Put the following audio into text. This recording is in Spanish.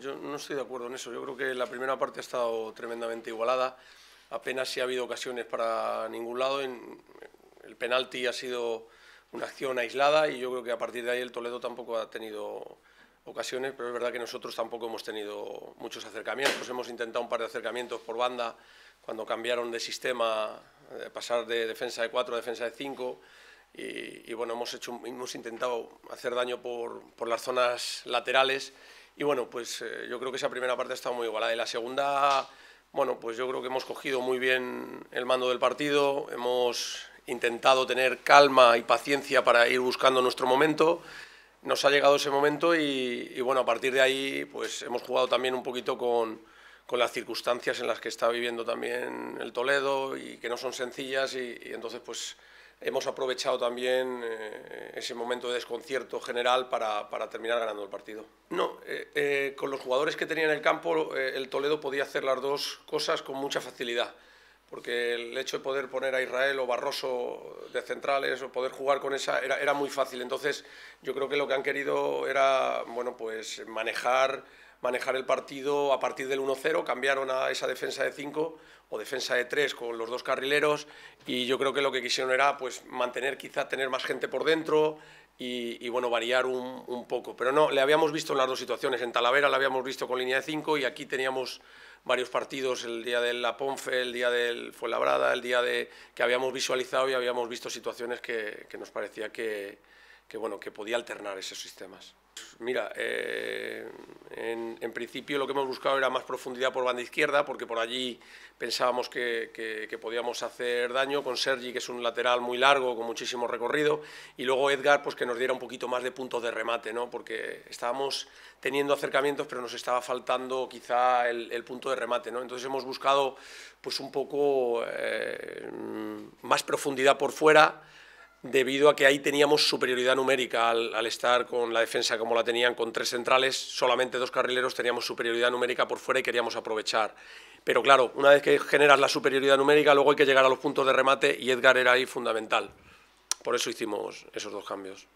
yo no estoy de acuerdo en eso. Yo creo que la primera parte ha estado tremendamente igualada. Apenas si ha habido ocasiones para ningún lado. El penalti ha sido una acción aislada y yo creo que a partir de ahí el Toledo tampoco ha tenido ocasiones, pero es verdad que nosotros tampoco hemos tenido muchos acercamientos. Pues hemos intentado un par de acercamientos por banda cuando cambiaron de sistema, eh, pasar de defensa de cuatro a defensa de 5. Y, y, bueno, hemos, hecho, hemos intentado hacer daño por, por las zonas laterales y bueno, pues eh, yo creo que esa primera parte ha estado muy igualada. Y la segunda, bueno, pues yo creo que hemos cogido muy bien el mando del partido, hemos intentado tener calma y paciencia para ir buscando nuestro momento. Nos ha llegado ese momento y, bueno, a partir de ahí pues hemos jugado también un poquito con, las circunstancias en las que está viviendo también el Toledo y que no son sencillas y entonces pues hemos aprovechado también eh, ese momento de desconcierto general para, para terminar ganando el partido. No, eh, eh, con los jugadores que tenía en el campo, el Toledo podía hacer las dos cosas con mucha facilidad, porque el hecho de poder poner a Israel o Barroso de centrales o poder jugar con esa era, era muy fácil. Entonces, yo creo que lo que han querido era, bueno, pues manejar manejar el partido a partir del 1-0, cambiaron a esa defensa de 5 o defensa de 3 con los dos carrileros y yo creo que lo que quisieron era pues, mantener quizá tener más gente por dentro y, bueno, variar un, poco. Pero no, le habíamos visto en las dos situaciones, en Talavera le habíamos visto con línea de 5 y aquí teníamos varios partidos, el día del la Ponfe, el día del Fuenlabrada, el día de que habíamos visualizado y habíamos visto situaciones que nos parecía que que, bueno, que podía alternar esos sistemas. Mira, eh, en, principio lo que hemos buscado era más profundidad por banda izquierda, porque por allí pensábamos que, que, podíamos hacer daño con Sergi, que es un lateral muy largo, con muchísimo recorrido, y luego Edgar, pues que nos diera un poquito más de puntos de remate, ¿no? porque estábamos teniendo acercamientos, pero nos estaba faltando quizá el, punto de remate. ¿no? Entonces hemos buscado pues un poco eh, más profundidad por fuera, debido a que ahí teníamos superioridad numérica al, estar con la defensa como la tenían con tres centrales, solamente dos carrileros teníamos superioridad numérica por fuera y queríamos aprovechar. Pero claro, una vez que generas la superioridad numérica, luego hay que llegar a los puntos de remate y Edgar era ahí fundamental. Por eso hicimos esos dos cambios.